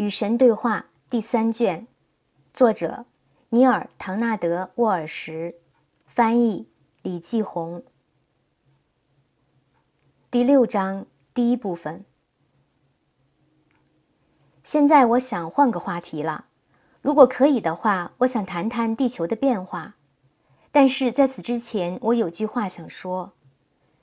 《与神对话》第三卷，作者尼尔·唐纳德·沃尔什，翻译李继红。第六章第一部分。现在我想换个话题了。如果可以的话，我想谈谈地球的变化。但是在此之前，我有句话想说：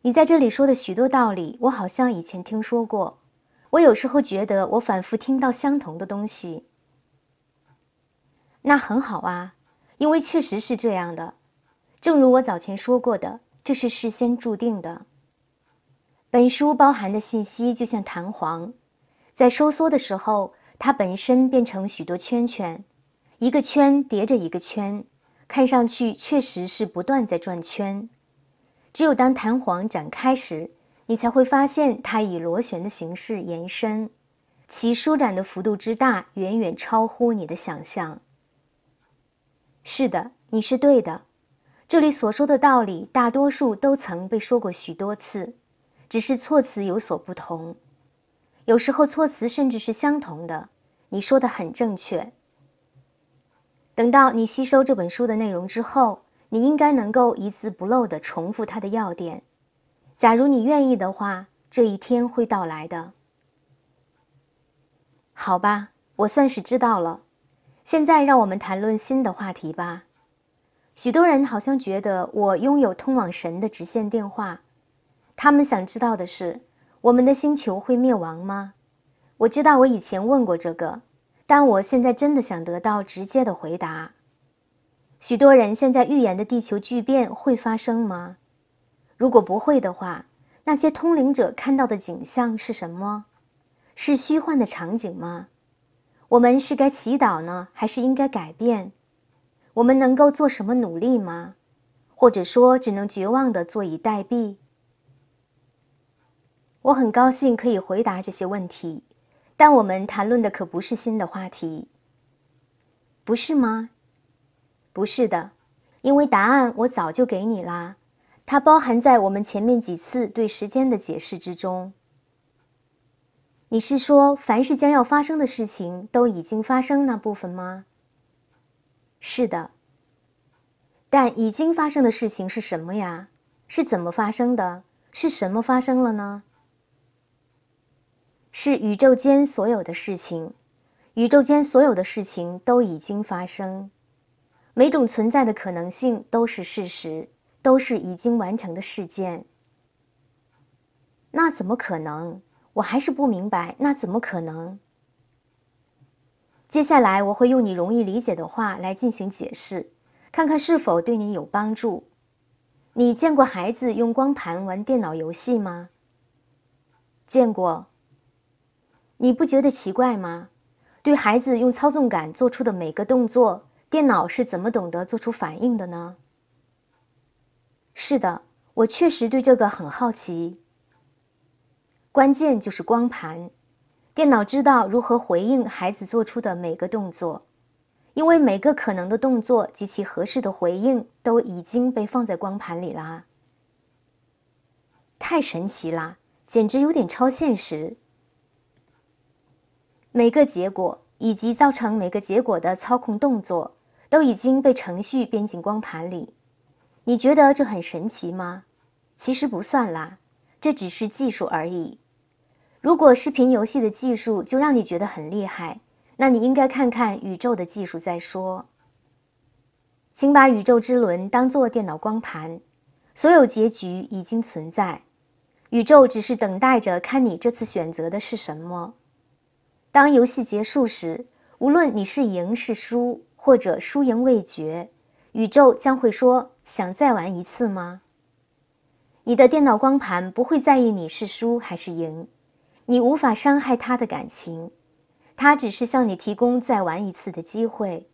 你在这里说的许多道理，我好像以前听说过。我有时候觉得我反复听到相同的东西，那很好啊，因为确实是这样的。正如我早前说过的，这是事先注定的。本书包含的信息就像弹簧，在收缩的时候，它本身变成许多圈圈，一个圈叠着一个圈，看上去确实是不断在转圈。只有当弹簧展开时，你才会发现，它以螺旋的形式延伸，其舒展的幅度之大，远远超乎你的想象。是的，你是对的。这里所说的道理，大多数都曾被说过许多次，只是措辞有所不同。有时候措辞甚至是相同的。你说的很正确。等到你吸收这本书的内容之后，你应该能够一字不漏地重复它的要点。假如你愿意的话，这一天会到来的。好吧，我算是知道了。现在让我们谈论新的话题吧。许多人好像觉得我拥有通往神的直线电话。他们想知道的是：我们的星球会灭亡吗？我知道我以前问过这个，但我现在真的想得到直接的回答。许多人现在预言的地球巨变会发生吗？如果不会的话，那些通灵者看到的景象是什么？是虚幻的场景吗？我们是该祈祷呢，还是应该改变？我们能够做什么努力吗？或者说，只能绝望地坐以待毙？我很高兴可以回答这些问题，但我们谈论的可不是新的话题，不是吗？不是的，因为答案我早就给你啦。它包含在我们前面几次对时间的解释之中。你是说，凡是将要发生的事情都已经发生那部分吗？是的。但已经发生的事情是什么呀？是怎么发生的？是什么发生了呢？是宇宙间所有的事情，宇宙间所有的事情都已经发生，每种存在的可能性都是事实。都是已经完成的事件，那怎么可能？我还是不明白，那怎么可能？接下来我会用你容易理解的话来进行解释，看看是否对你有帮助。你见过孩子用光盘玩电脑游戏吗？见过。你不觉得奇怪吗？对孩子用操纵杆做出的每个动作，电脑是怎么懂得做出反应的呢？是的，我确实对这个很好奇。关键就是光盘，电脑知道如何回应孩子做出的每个动作，因为每个可能的动作及其合适的回应都已经被放在光盘里啦。太神奇啦，简直有点超现实。每个结果以及造成每个结果的操控动作都已经被程序编进光盘里。你觉得这很神奇吗？其实不算啦，这只是技术而已。如果视频游戏的技术就让你觉得很厉害，那你应该看看宇宙的技术再说。请把宇宙之轮当做电脑光盘，所有结局已经存在，宇宙只是等待着看你这次选择的是什么。当游戏结束时，无论你是赢是输，或者输赢未决，宇宙将会说。想再玩一次吗？你的电脑光盘不会在意你是输还是赢，你无法伤害他的感情，他只是向你提供再玩一次的机会。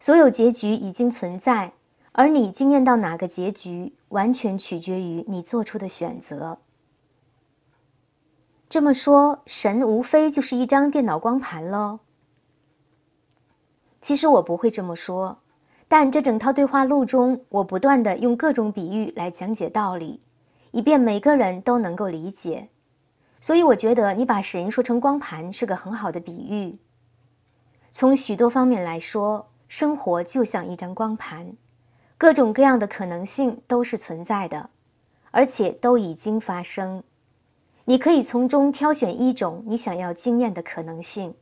所有结局已经存在，而你惊艳到哪个结局，完全取决于你做出的选择。这么说，神无非就是一张电脑光盘喽。其实我不会这么说。但这整套对话录中，我不断地用各种比喻来讲解道理，以便每个人都能够理解。所以我觉得你把神说成光盘是个很好的比喻。从许多方面来说，生活就像一张光盘，各种各样的可能性都是存在的，而且都已经发生。你可以从中挑选一种你想要经验的可能性。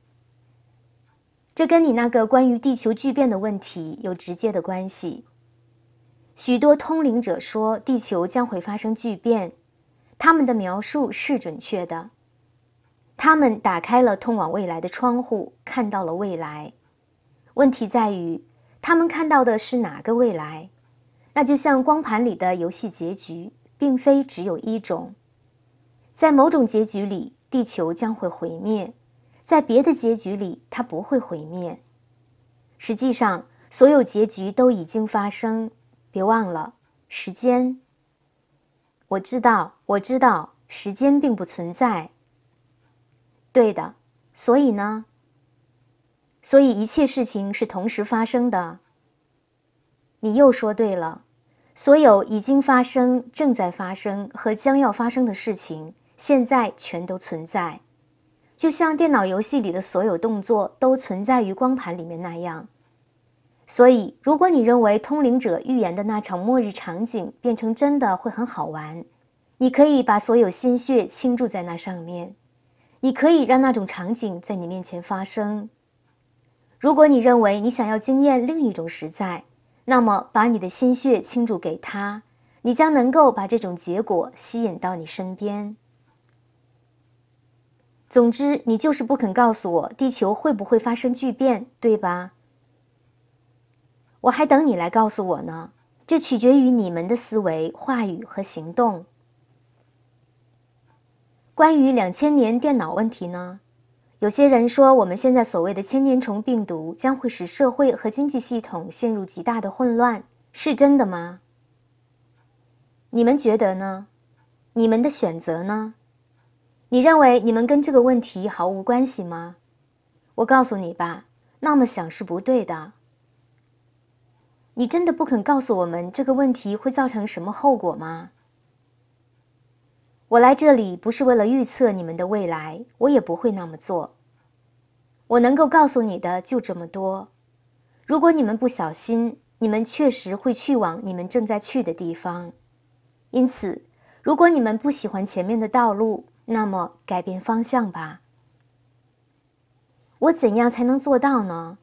这跟你那个关于地球巨变的问题有直接的关系。许多通灵者说地球将会发生巨变，他们的描述是准确的。他们打开了通往未来的窗户，看到了未来。问题在于，他们看到的是哪个未来？那就像光盘里的游戏结局，并非只有一种。在某种结局里，地球将会毁灭。在别的结局里，它不会毁灭。实际上，所有结局都已经发生。别忘了，时间。我知道，我知道，时间并不存在。对的，所以呢，所以一切事情是同时发生的。你又说对了，所有已经发生、正在发生和将要发生的事情，现在全都存在。就像电脑游戏里的所有动作都存在于光盘里面那样，所以，如果你认为通灵者预言的那场末日场景变成真的会很好玩，你可以把所有心血倾注在那上面，你可以让那种场景在你面前发生。如果你认为你想要经验另一种实在，那么把你的心血倾注给他，你将能够把这种结果吸引到你身边。总之，你就是不肯告诉我地球会不会发生巨变，对吧？我还等你来告诉我呢。这取决于你们的思维、话语和行动。关于两千年电脑问题呢？有些人说我们现在所谓的千年虫病毒将会使社会和经济系统陷入极大的混乱，是真的吗？你们觉得呢？你们的选择呢？你认为你们跟这个问题毫无关系吗？我告诉你吧，那么想是不对的。你真的不肯告诉我们这个问题会造成什么后果吗？我来这里不是为了预测你们的未来，我也不会那么做。我能够告诉你的就这么多。如果你们不小心，你们确实会去往你们正在去的地方。因此，如果你们不喜欢前面的道路，那么，改变方向吧。我怎样才能做到呢？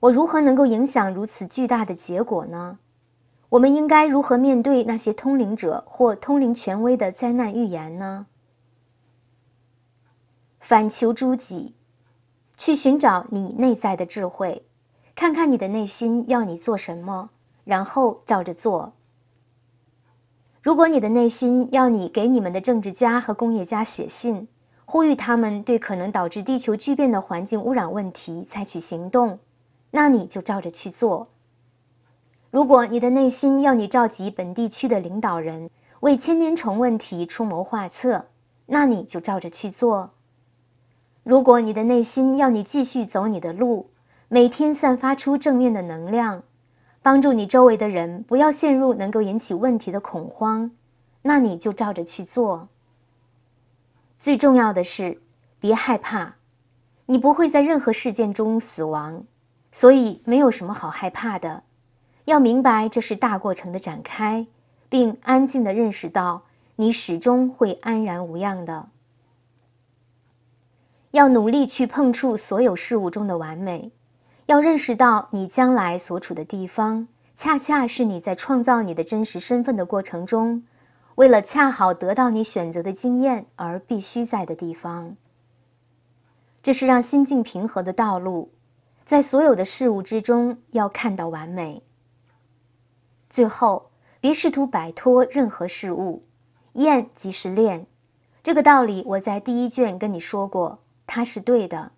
我如何能够影响如此巨大的结果呢？我们应该如何面对那些通灵者或通灵权威的灾难预言呢？反求诸己，去寻找你内在的智慧，看看你的内心要你做什么，然后照着做。如果你的内心要你给你们的政治家和工业家写信，呼吁他们对可能导致地球巨变的环境污染问题采取行动，那你就照着去做。如果你的内心要你召集本地区的领导人为千年虫问题出谋划策，那你就照着去做。如果你的内心要你继续走你的路，每天散发出正面的能量。帮助你周围的人不要陷入能够引起问题的恐慌，那你就照着去做。最重要的是，别害怕，你不会在任何事件中死亡，所以没有什么好害怕的。要明白这是大过程的展开，并安静地认识到你始终会安然无恙的。要努力去碰触所有事物中的完美。要认识到，你将来所处的地方，恰恰是你在创造你的真实身份的过程中，为了恰好得到你选择的经验而必须在的地方。这是让心境平和的道路。在所有的事物之中，要看到完美。最后，别试图摆脱任何事物，厌即是恋，这个道理我在第一卷跟你说过，它是对的。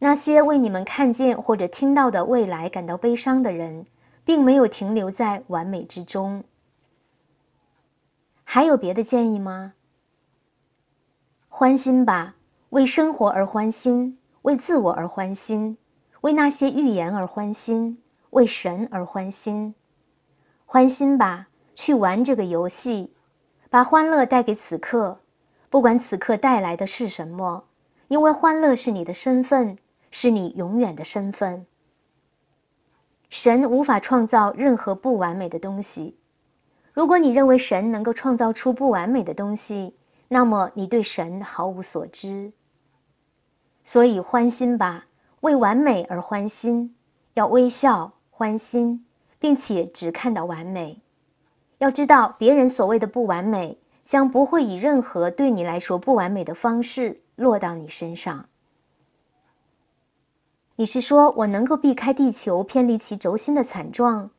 那些为你们看见或者听到的未来感到悲伤的人，并没有停留在完美之中。还有别的建议吗？欢心吧，为生活而欢心，为自我而欢心，为那些预言而欢心，为神而欢心。欢心吧，去玩这个游戏，把欢乐带给此刻，不管此刻带来的是什么，因为欢乐是你的身份。是你永远的身份。神无法创造任何不完美的东西。如果你认为神能够创造出不完美的东西，那么你对神毫无所知。所以欢心吧，为完美而欢心，要微笑欢心，并且只看到完美。要知道，别人所谓的不完美，将不会以任何对你来说不完美的方式落到你身上。你是说我能够避开地球偏离其轴心的惨状，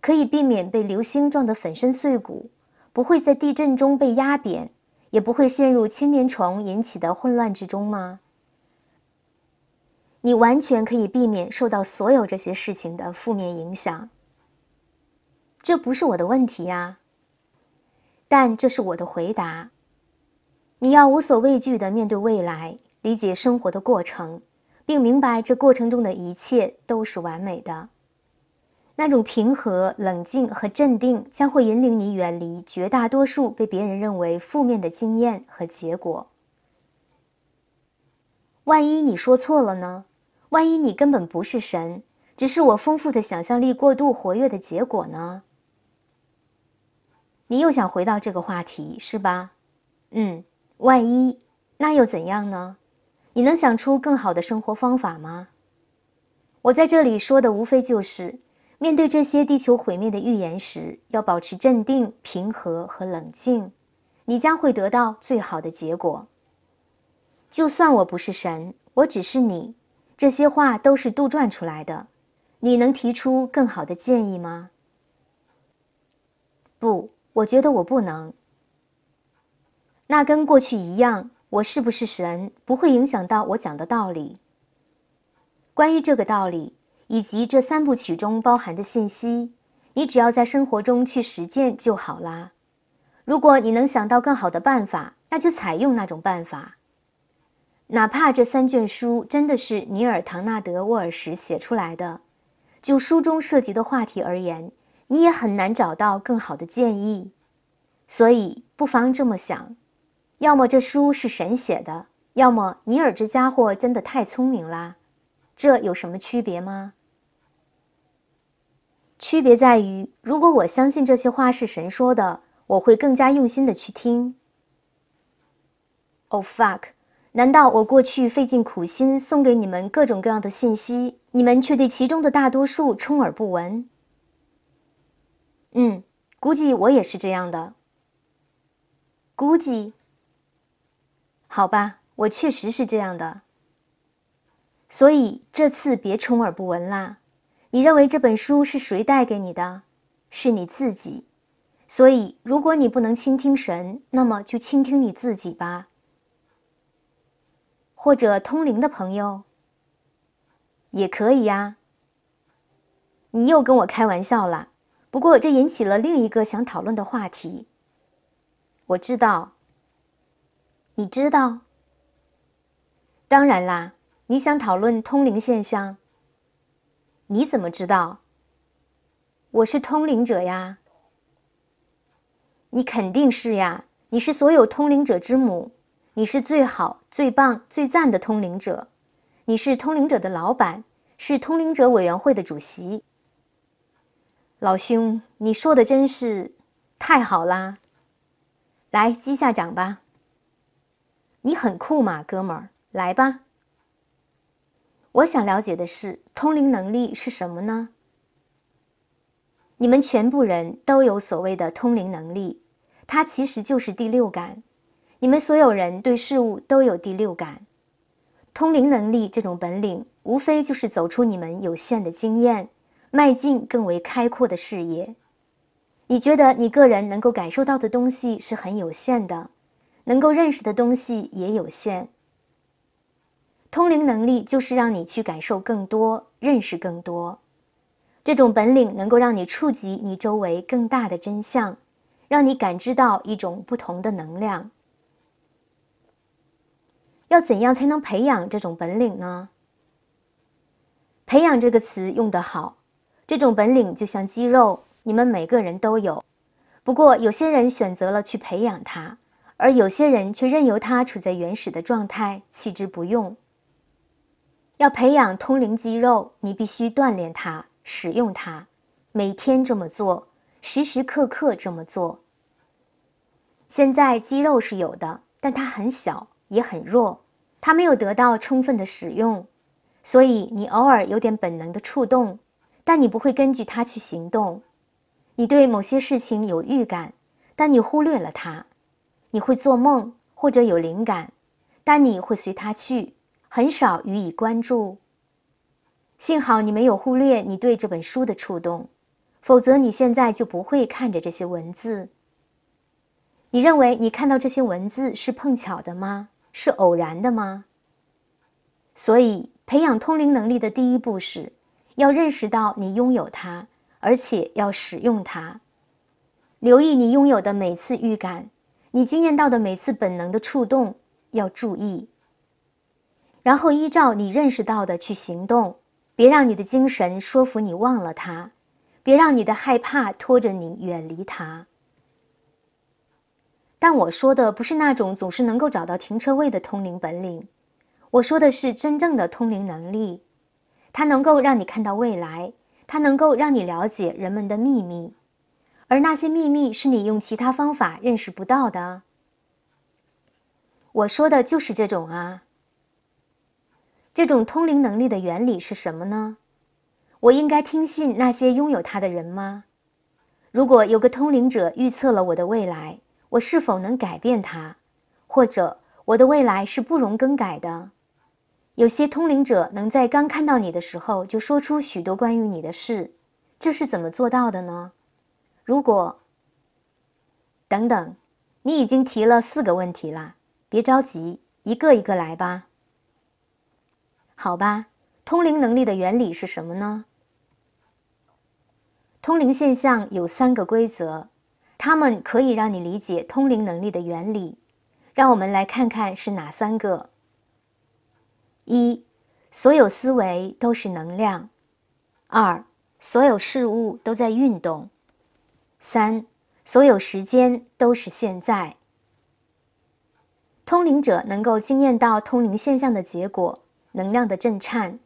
可以避免被流星撞得粉身碎骨，不会在地震中被压扁，也不会陷入千年虫引起的混乱之中吗？你完全可以避免受到所有这些事情的负面影响。这不是我的问题呀，但这是我的回答。你要无所畏惧的面对未来，理解生活的过程。并明白这过程中的一切都是完美的，那种平和、冷静和镇定将会引领你远离绝大多数被别人认为负面的经验和结果。万一你说错了呢？万一你根本不是神，只是我丰富的想象力过度活跃的结果呢？你又想回到这个话题是吧？嗯，万一那又怎样呢？你能想出更好的生活方法吗？我在这里说的无非就是，面对这些地球毁灭的预言时，要保持镇定、平和和冷静，你将会得到最好的结果。就算我不是神，我只是你，这些话都是杜撰出来的。你能提出更好的建议吗？不，我觉得我不能。那跟过去一样。我是不是神不会影响到我讲的道理。关于这个道理以及这三部曲中包含的信息，你只要在生活中去实践就好啦。如果你能想到更好的办法，那就采用那种办法。哪怕这三卷书真的是尼尔·唐纳德·沃尔什写出来的，就书中涉及的话题而言，你也很难找到更好的建议。所以，不妨这么想。要么这书是神写的，要么尼尔这家伙真的太聪明啦，这有什么区别吗？区别在于，如果我相信这些话是神说的，我会更加用心的去听。Oh fuck！难道我过去费尽苦心送给你们各种各样的信息，你们却对其中的大多数充耳不闻？嗯，估计我也是这样的。估计。好吧，我确实是这样的。所以这次别充耳不闻啦。你认为这本书是谁带给你的？是你自己。所以如果你不能倾听神，那么就倾听你自己吧。或者通灵的朋友也可以呀。你又跟我开玩笑了。不过这引起了另一个想讨论的话题。我知道。你知道？当然啦！你想讨论通灵现象？你怎么知道？我是通灵者呀！你肯定是呀！你是所有通灵者之母，你是最好、最棒、最赞的通灵者，你是通灵者的老板，是通灵者委员会的主席。老兄，你说的真是太好啦！来，击下掌吧！你很酷嘛，哥们儿，来吧。我想了解的是，通灵能力是什么呢？你们全部人都有所谓的通灵能力，它其实就是第六感。你们所有人对事物都有第六感。通灵能力这种本领，无非就是走出你们有限的经验，迈进更为开阔的视野。你觉得你个人能够感受到的东西是很有限的。能够认识的东西也有限。通灵能力就是让你去感受更多、认识更多，这种本领能够让你触及你周围更大的真相，让你感知到一种不同的能量。要怎样才能培养这种本领呢？“培养”这个词用得好，这种本领就像肌肉，你们每个人都有，不过有些人选择了去培养它。而有些人却任由它处在原始的状态，弃之不用。要培养通灵肌肉，你必须锻炼它，使用它，每天这么做，时时刻刻这么做。现在肌肉是有的，但它很小也很弱，它没有得到充分的使用，所以你偶尔有点本能的触动，但你不会根据它去行动。你对某些事情有预感，但你忽略了它。你会做梦或者有灵感，但你会随它去，很少予以关注。幸好你没有忽略你对这本书的触动，否则你现在就不会看着这些文字。你认为你看到这些文字是碰巧的吗？是偶然的吗？所以，培养通灵能力的第一步是，要认识到你拥有它，而且要使用它，留意你拥有的每次预感。你经验到的每次本能的触动，要注意。然后依照你认识到的去行动，别让你的精神说服你忘了它，别让你的害怕拖着你远离它。但我说的不是那种总是能够找到停车位的通灵本领，我说的是真正的通灵能力，它能够让你看到未来，它能够让你了解人们的秘密。而那些秘密是你用其他方法认识不到的。我说的就是这种啊。这种通灵能力的原理是什么呢？我应该听信那些拥有它的人吗？如果有个通灵者预测了我的未来，我是否能改变它？或者我的未来是不容更改的？有些通灵者能在刚看到你的时候就说出许多关于你的事，这是怎么做到的呢？如果，等等，你已经提了四个问题了，别着急，一个一个来吧。好吧，通灵能力的原理是什么呢？通灵现象有三个规则，它们可以让你理解通灵能力的原理。让我们来看看是哪三个。一，所有思维都是能量；二，所有事物都在运动。三，所有时间都是现在。通灵者能够惊艳到通灵现象的结果，能量的震颤。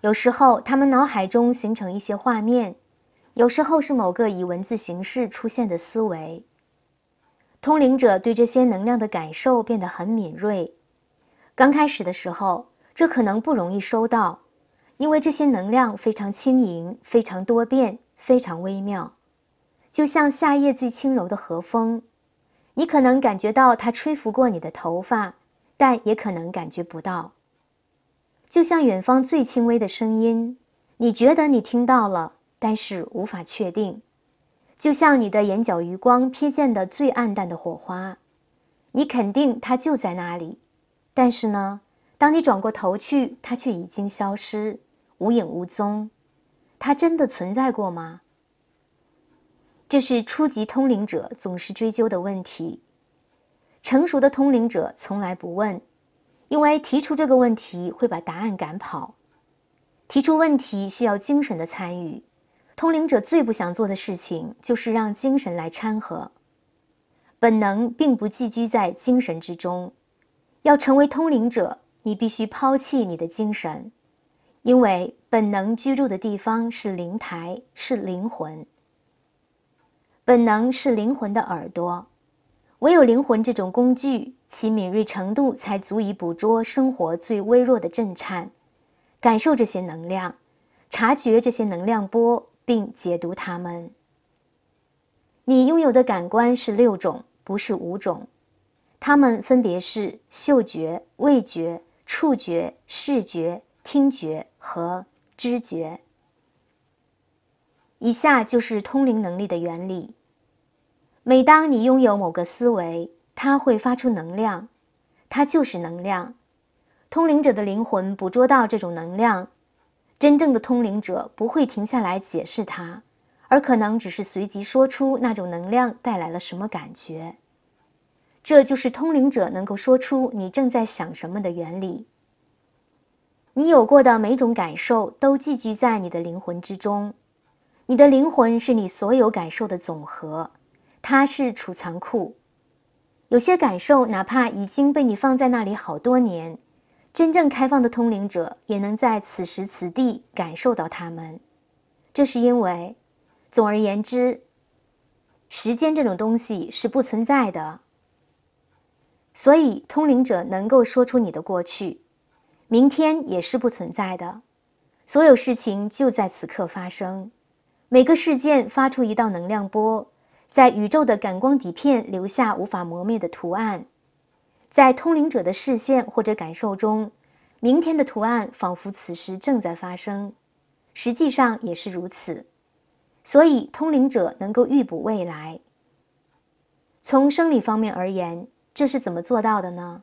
有时候他们脑海中形成一些画面，有时候是某个以文字形式出现的思维。通灵者对这些能量的感受变得很敏锐。刚开始的时候，这可能不容易收到，因为这些能量非常轻盈，非常多变，非常微妙。就像夏夜最轻柔的和风，你可能感觉到它吹拂过你的头发，但也可能感觉不到。就像远方最轻微的声音，你觉得你听到了，但是无法确定。就像你的眼角余光瞥见的最暗淡的火花，你肯定它就在那里，但是呢，当你转过头去，它却已经消失无影无踪。它真的存在过吗？这是初级通灵者总是追究的问题。成熟的通灵者从来不问，因为提出这个问题会把答案赶跑。提出问题需要精神的参与，通灵者最不想做的事情就是让精神来掺和。本能并不寄居在精神之中，要成为通灵者，你必须抛弃你的精神，因为本能居住的地方是灵台，是灵魂。本能是灵魂的耳朵，唯有灵魂这种工具，其敏锐程度才足以捕捉生活最微弱的震颤，感受这些能量，察觉这些能量波，并解读它们。你拥有的感官是六种，不是五种，它们分别是嗅觉、味觉、触觉、视觉、听觉和知觉。以下就是通灵能力的原理。每当你拥有某个思维，它会发出能量，它就是能量。通灵者的灵魂捕捉到这种能量，真正的通灵者不会停下来解释它，而可能只是随即说出那种能量带来了什么感觉。这就是通灵者能够说出你正在想什么的原理。你有过的每种感受都寄居在你的灵魂之中。你的灵魂是你所有感受的总和，它是储藏库。有些感受，哪怕已经被你放在那里好多年，真正开放的通灵者也能在此时此地感受到它们。这是因为，总而言之，时间这种东西是不存在的。所以，通灵者能够说出你的过去，明天也是不存在的。所有事情就在此刻发生。每个事件发出一道能量波，在宇宙的感光底片留下无法磨灭的图案，在通灵者的视线或者感受中，明天的图案仿佛此时正在发生，实际上也是如此。所以，通灵者能够预卜未来。从生理方面而言，这是怎么做到的呢？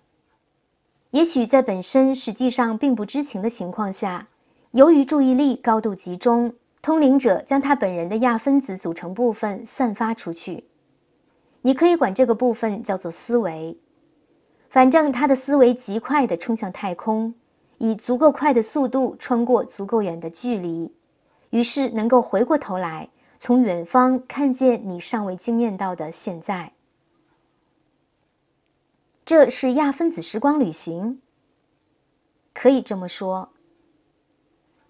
也许在本身实际上并不知情的情况下，由于注意力高度集中。通灵者将他本人的亚分子组成部分散发出去，你可以管这个部分叫做思维。反正他的思维极快地冲向太空，以足够快的速度穿过足够远的距离，于是能够回过头来，从远方看见你尚未经验到的现在。这是亚分子时光旅行，可以这么说。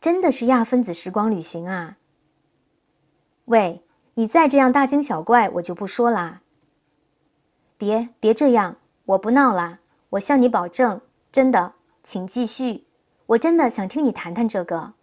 真的是亚分子时光旅行啊！喂，你再这样大惊小怪，我就不说啦。别别这样，我不闹啦，我向你保证，真的，请继续，我真的想听你谈谈这个。